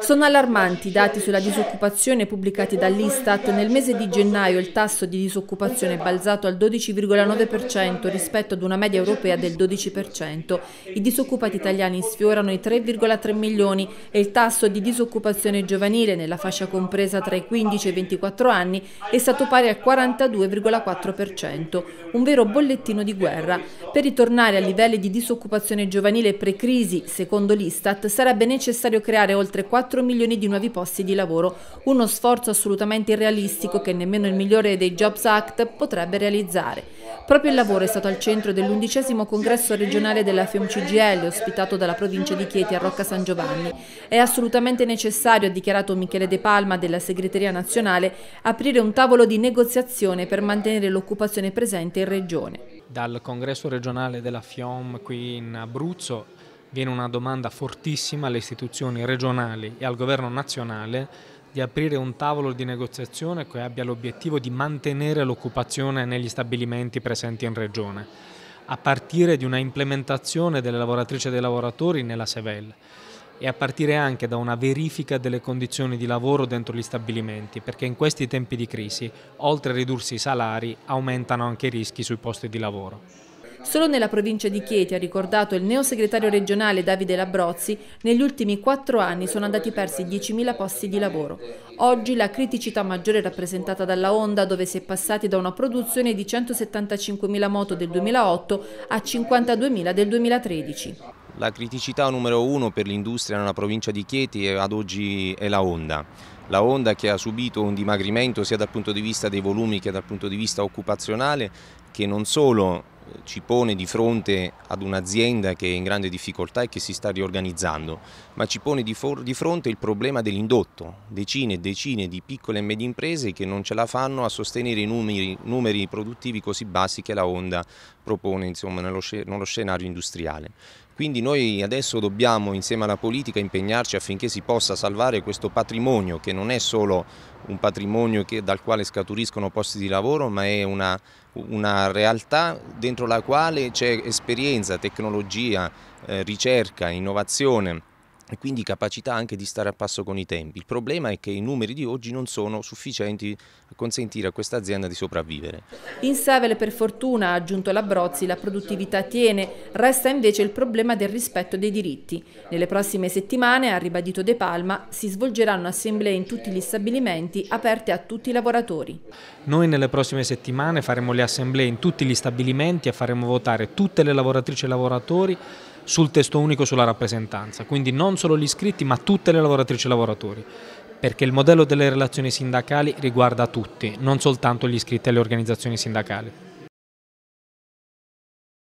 Sono allarmanti i dati sulla disoccupazione pubblicati dall'Istat. Nel mese di gennaio il tasso di disoccupazione è balzato al 12,9% rispetto ad una media europea del 12%. I disoccupati italiani sfiorano i 3,3 milioni e il tasso di disoccupazione giovanile nella fascia compresa tra i 15 e i 24 anni è stato pari al 42,4%, un vero bollettino di guerra. Per ritornare a livelli di disoccupazione giovanile pre-crisi, secondo l'Istat, sarebbe necessario creare oltre oltre 4 milioni di nuovi posti di lavoro, uno sforzo assolutamente irrealistico che nemmeno il migliore dei Jobs Act potrebbe realizzare. Proprio il lavoro è stato al centro dell'undicesimo congresso regionale della FEMCGL, ospitato dalla provincia di Chieti a Rocca San Giovanni. È assolutamente necessario, ha dichiarato Michele De Palma della segreteria nazionale, aprire un tavolo di negoziazione per mantenere l'occupazione presente in regione. Dal congresso regionale della FIOM qui in Abruzzo viene una domanda fortissima alle istituzioni regionali e al governo nazionale di aprire un tavolo di negoziazione che abbia l'obiettivo di mantenere l'occupazione negli stabilimenti presenti in regione, a partire di una implementazione delle lavoratrici e dei lavoratori nella Sevel e a partire anche da una verifica delle condizioni di lavoro dentro gli stabilimenti, perché in questi tempi di crisi, oltre a ridursi i salari, aumentano anche i rischi sui posti di lavoro. Solo nella provincia di Chieti, ha ricordato il neo segretario regionale Davide Labrozzi, negli ultimi quattro anni sono andati persi 10.000 posti di lavoro. Oggi la criticità maggiore è rappresentata dalla Honda, dove si è passati da una produzione di 175.000 moto del 2008 a 52.000 del 2013. La criticità numero uno per l'industria nella provincia di Chieti ad oggi è la Honda. La Honda che ha subito un dimagrimento sia dal punto di vista dei volumi che dal punto di vista occupazionale che non solo ci pone di fronte ad un'azienda che è in grande difficoltà e che si sta riorganizzando, ma ci pone di, di fronte il problema dell'indotto, decine e decine di piccole e medie imprese che non ce la fanno a sostenere i numeri, numeri produttivi così bassi che la Honda propone insomma, nello, nello scenario industriale. Quindi noi adesso dobbiamo insieme alla politica impegnarci affinché si possa salvare questo patrimonio che non è solo un patrimonio che, dal quale scaturiscono posti di lavoro ma è una, una realtà dentro la quale c'è esperienza, tecnologia, eh, ricerca, innovazione e quindi capacità anche di stare a passo con i tempi. Il problema è che i numeri di oggi non sono sufficienti a consentire a questa azienda di sopravvivere. In Savele per fortuna, ha aggiunto Labrozzi, la produttività tiene, resta invece il problema del rispetto dei diritti. Nelle prossime settimane, ha ribadito De Palma, si svolgeranno assemblee in tutti gli stabilimenti aperte a tutti i lavoratori. Noi nelle prossime settimane faremo le assemblee in tutti gli stabilimenti e faremo votare tutte le lavoratrici e lavoratori sul testo unico sulla rappresentanza, quindi non solo gli iscritti ma tutte le lavoratrici e lavoratori perché il modello delle relazioni sindacali riguarda tutti, non soltanto gli iscritti alle organizzazioni sindacali.